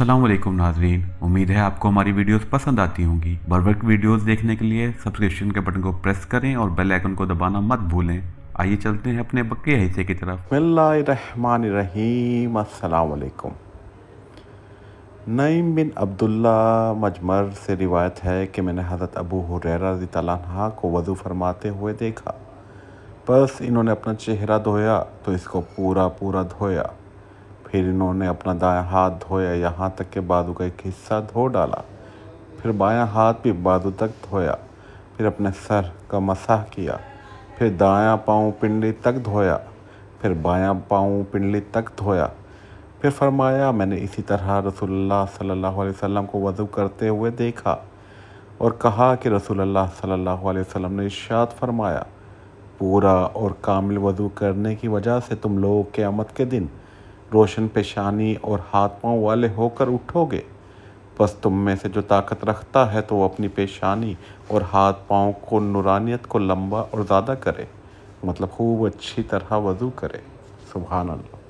असलम नाजरीन उम्मीद है आपको हमारी वीडियोस पसंद आती होंगी बर्फेक्ट वीडियोस देखने के लिए सब्सक्रिप्शन के बटन को प्रेस करें और बेल आइकन को दबाना मत भूलें आइए चलते हैं अपने बक्के हिस्से की तरफ रहीम असलकुम नईम बिन अब्दुल्ला मजमर से रिवायत है कि मैंने हज़रत अबू हुरैरा रजी तला को वज़ू फरमाते हुए देखा बस इन्होंने अपना चेहरा धोया तो इसको पूरा पूरा धोया फिर इन्होंने अपना दाया हाथ धोया यहाँ तक के बादू का एक हिस्सा धो डाला फिर बायां हाथ भी बादू तक धोया फिर अपने सर का मसाह किया फिर दायां पाँव पिंडली तक धोया फिर बायां पाँव पिंडली तक धोया फिर फरमाया मैंने इसी तरह रसोल्ला सल्ला वसम को वज़ू करते हुए देखा और कहा कि रसूलुल्लाह सल्लल्लाहु अलैहि वसल्लम ने इशात फरमाया पूरा और कामिल वज़ू करने की वजह से तुम लोग क़्यामत के दिन रोशन पेशानी और हाथ पाँव वाले होकर उठोगे बस तुम में से जो ताकत रखता है तो वो अपनी पेशानी और हाथ पाँव को नुरानियत को लंबा और ज़्यादा करे मतलब खूब अच्छी तरह वज़ू करे सुबह अल्लाह